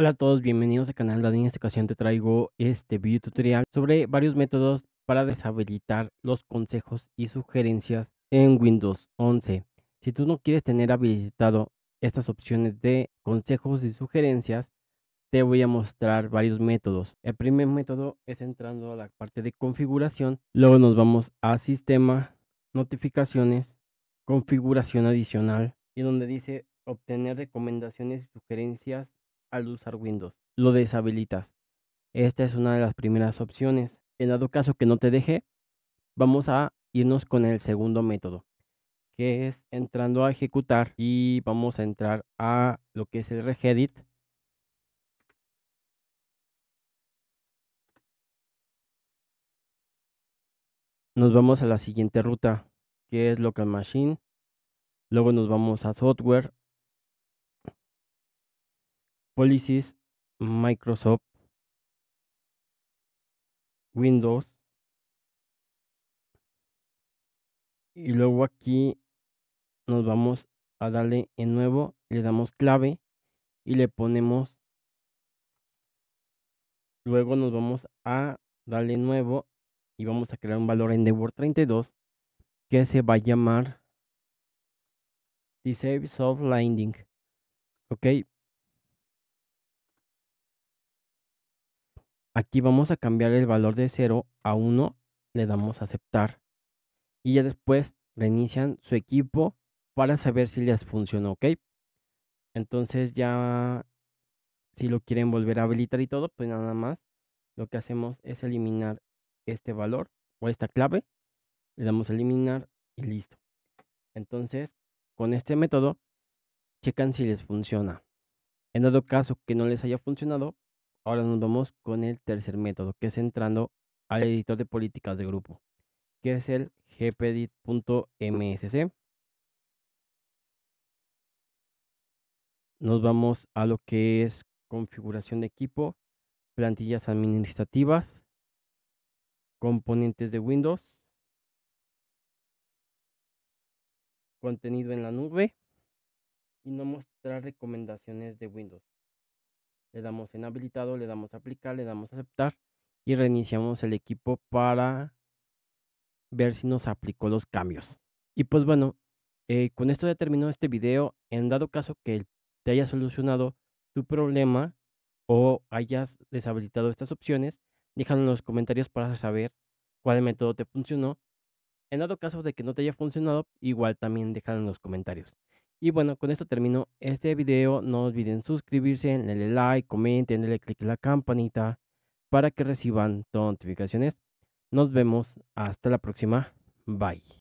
Hola a todos, bienvenidos al canal Dani. En esta ocasión te traigo este video tutorial sobre varios métodos para deshabilitar los consejos y sugerencias en Windows 11. Si tú no quieres tener habilitado estas opciones de consejos y sugerencias, te voy a mostrar varios métodos. El primer método es entrando a la parte de configuración, luego nos vamos a sistema, notificaciones, configuración adicional y donde dice obtener recomendaciones y sugerencias al usar Windows. Lo deshabilitas. Esta es una de las primeras opciones. En dado caso que no te deje, vamos a irnos con el segundo método, que es entrando a ejecutar y vamos a entrar a lo que es el regedit. Nos vamos a la siguiente ruta, que es local machine. Luego nos vamos a software Policies, Microsoft, Windows. Y luego aquí nos vamos a darle en nuevo, le damos clave y le ponemos. Luego nos vamos a darle nuevo y vamos a crear un valor en Word 32 que se va a llamar Disable Soft Landing. Ok, Aquí vamos a cambiar el valor de 0 a 1, le damos a aceptar. Y ya después reinician su equipo para saber si les funcionó, ¿ok? Entonces ya, si lo quieren volver a habilitar y todo, pues nada más lo que hacemos es eliminar este valor o esta clave. Le damos a eliminar y listo. Entonces, con este método, checan si les funciona. En dado caso que no les haya funcionado, Ahora nos vamos con el tercer método, que es entrando al editor de políticas de grupo, que es el gpedit.msc. ¿eh? Nos vamos a lo que es configuración de equipo, plantillas administrativas, componentes de Windows, contenido en la nube y no mostrar recomendaciones de Windows le damos en habilitado, le damos aplicar, le damos aceptar y reiniciamos el equipo para ver si nos aplicó los cambios. Y pues bueno, eh, con esto ya terminó este video. En dado caso que te haya solucionado tu problema o hayas deshabilitado estas opciones, déjalo en los comentarios para saber cuál método te funcionó. En dado caso de que no te haya funcionado, igual también déjalo en los comentarios. Y bueno, con esto termino este video. No olviden suscribirse, denle like, comenten, denle click a la campanita para que reciban todas notificaciones. Nos vemos hasta la próxima. Bye.